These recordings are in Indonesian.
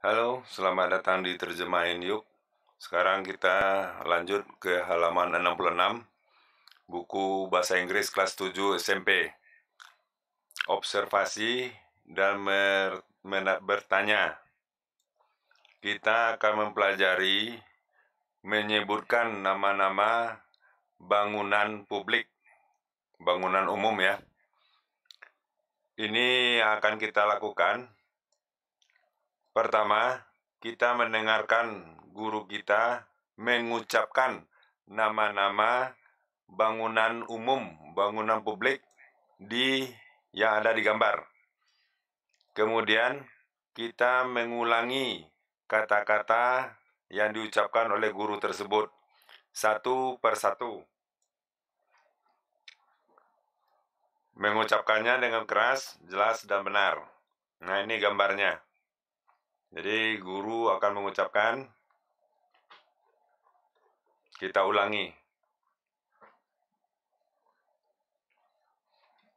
Halo, selamat datang di Terjemahin Yuk. Sekarang kita lanjut ke halaman 66, buku Bahasa Inggris kelas 7 SMP. Observasi dan bertanya. Kita akan mempelajari menyebutkan nama-nama bangunan publik, bangunan umum ya. Ini akan kita lakukan Pertama, kita mendengarkan guru kita mengucapkan nama-nama bangunan umum, bangunan publik di yang ada di gambar. Kemudian kita mengulangi kata-kata yang diucapkan oleh guru tersebut satu per satu Mengucapkannya dengan keras, jelas, dan benar. Nah, ini gambarnya. Jadi guru akan mengucapkan kita ulangi.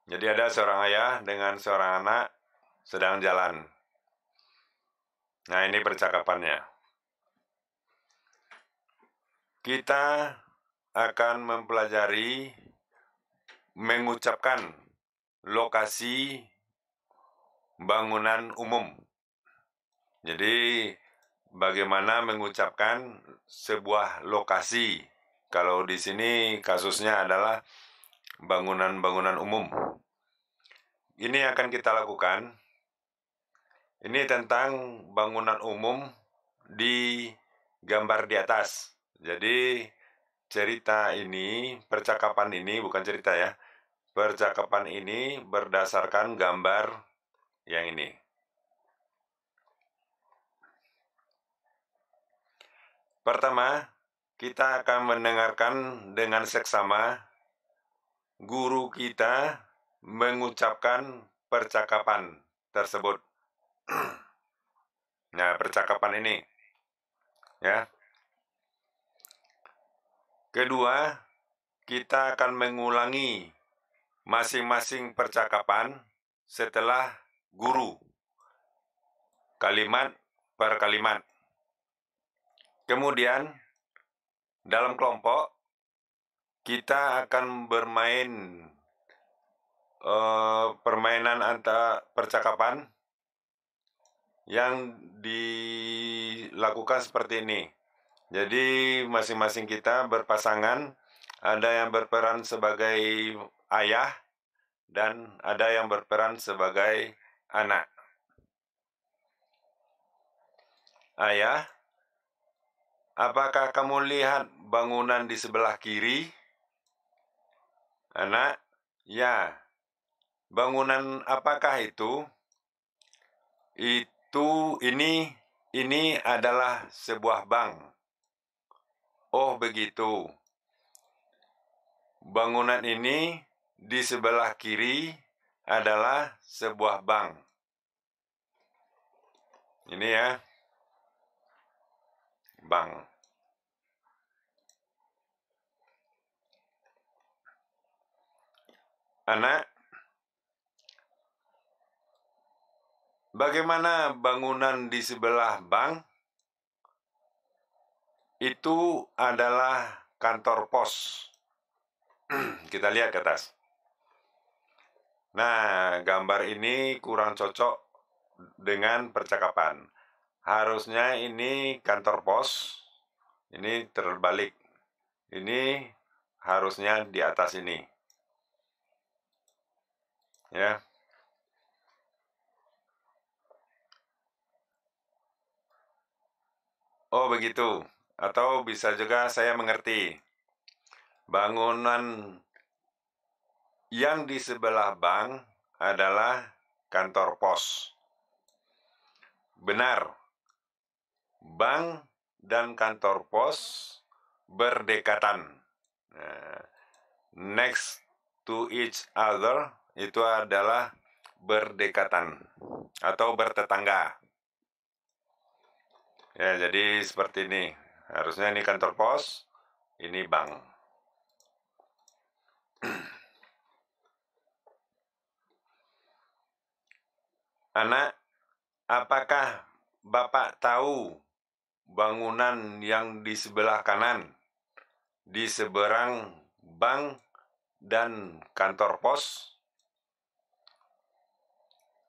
Jadi ada seorang ayah dengan seorang anak sedang jalan. Nah, ini percakapannya. Kita akan mempelajari mengucapkan lokasi bangunan umum. Jadi bagaimana mengucapkan sebuah lokasi. Kalau di sini kasusnya adalah bangunan-bangunan umum. Ini akan kita lakukan. Ini tentang bangunan umum di gambar di atas. Jadi cerita ini, percakapan ini bukan cerita ya. Percakapan ini berdasarkan gambar yang ini. Pertama, kita akan mendengarkan dengan seksama guru kita mengucapkan percakapan tersebut. nah, percakapan ini ya. Kedua, kita akan mengulangi masing-masing percakapan setelah guru kalimat per kalimat. Kemudian, dalam kelompok, kita akan bermain uh, permainan antara percakapan yang dilakukan seperti ini. Jadi, masing-masing kita berpasangan, ada yang berperan sebagai ayah dan ada yang berperan sebagai anak. Ayah Apakah kamu lihat bangunan di sebelah kiri? Anak, ya. Bangunan apakah itu? Itu ini ini adalah sebuah bank. Oh, begitu. Bangunan ini di sebelah kiri adalah sebuah bank. Ini ya bank. Anak, bagaimana bangunan di sebelah bank itu adalah kantor pos. Kita lihat ke atas. Nah, gambar ini kurang cocok dengan percakapan harusnya ini kantor pos ini terbalik ini harusnya di atas ini ya Oh begitu atau bisa juga saya mengerti bangunan yang di sebelah bank adalah kantor pos benar bank dan kantor pos berdekatan. Nah, next to each other itu adalah berdekatan atau bertetangga. Ya, jadi seperti ini. Harusnya ini kantor pos, ini bank. Anak, apakah Bapak tahu bangunan yang di sebelah kanan, di seberang bank dan kantor pos.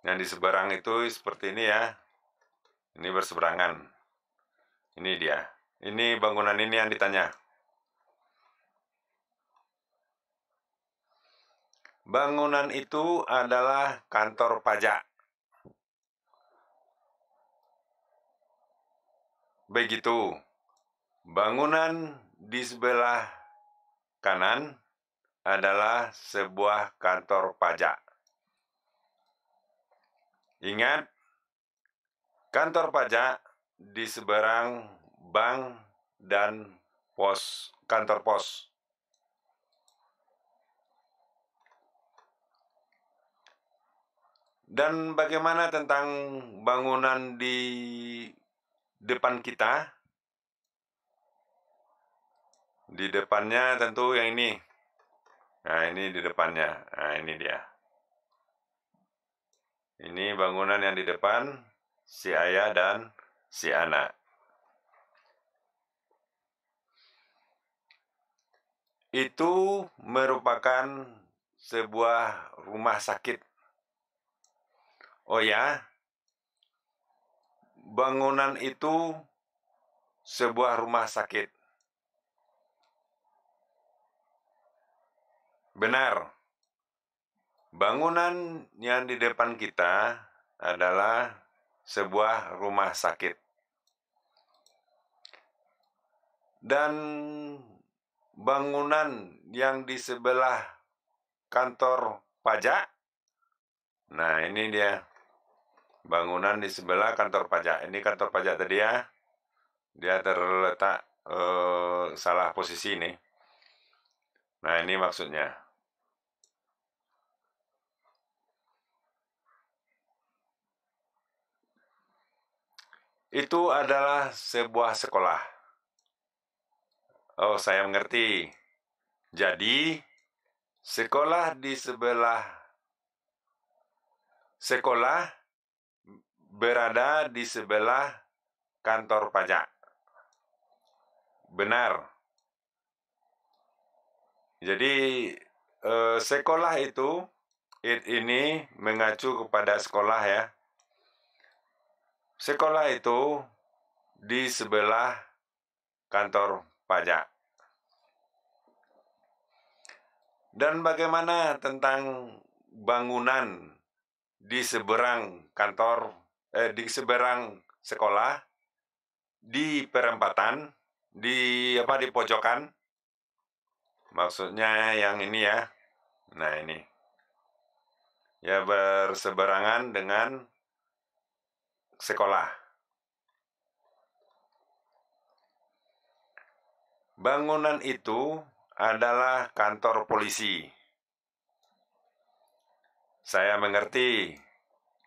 Yang di seberang itu seperti ini ya. Ini berseberangan. Ini dia. Ini bangunan ini yang ditanya. Bangunan itu adalah kantor pajak. Begitu, bangunan di sebelah kanan adalah sebuah kantor pajak. Ingat, kantor pajak di seberang bank dan pos kantor pos. Dan bagaimana tentang bangunan di depan kita. Di depannya tentu yang ini. Nah, ini di depannya. Nah, ini dia. Ini bangunan yang di depan si ayah dan si anak. Itu merupakan sebuah rumah sakit. Oh ya, bangunan itu sebuah rumah sakit. Benar, bangunan yang di depan kita adalah sebuah rumah sakit. Dan bangunan yang di sebelah kantor pajak, nah ini dia bangunan di sebelah kantor pajak. Ini kantor pajak tadi ya. Dia terletak eh, salah posisi ini. Nah, ini maksudnya. Itu adalah sebuah sekolah. Oh, saya mengerti. Jadi, sekolah di sebelah sekolah berada di sebelah kantor pajak. Benar. Jadi eh, sekolah itu it ini mengacu kepada sekolah ya. Sekolah itu di sebelah kantor pajak. Dan bagaimana tentang bangunan di seberang kantor eh, di seberang sekolah di perempatan di apa di pojokan maksudnya yang ini ya nah ini ya berseberangan dengan sekolah bangunan itu adalah kantor polisi saya mengerti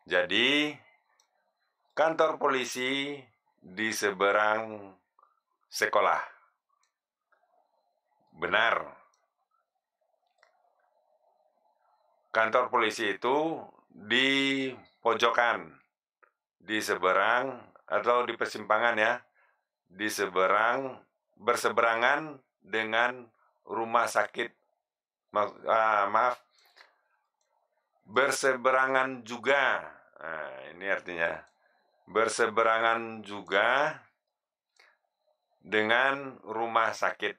jadi kantor polisi di seberang sekolah. Benar. Kantor polisi itu di pojokan, di seberang atau di persimpangan ya, di seberang berseberangan dengan rumah sakit. Ma ah, maaf, berseberangan juga. Nah, ini artinya berseberangan juga dengan rumah sakit.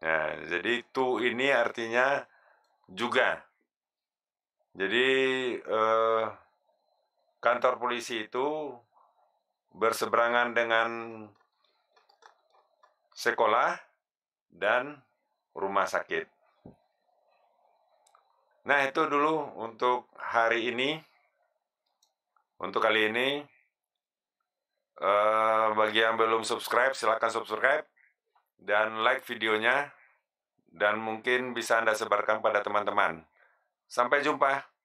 Nah, jadi tu ini artinya juga. Jadi eh, kantor polisi itu berseberangan dengan sekolah dan rumah sakit. Nah, itu dulu untuk hari ini. Untuk kali ini, uh, bagi yang belum subscribe, silahkan subscribe dan like videonya, dan mungkin bisa Anda sebarkan pada teman-teman. Sampai jumpa.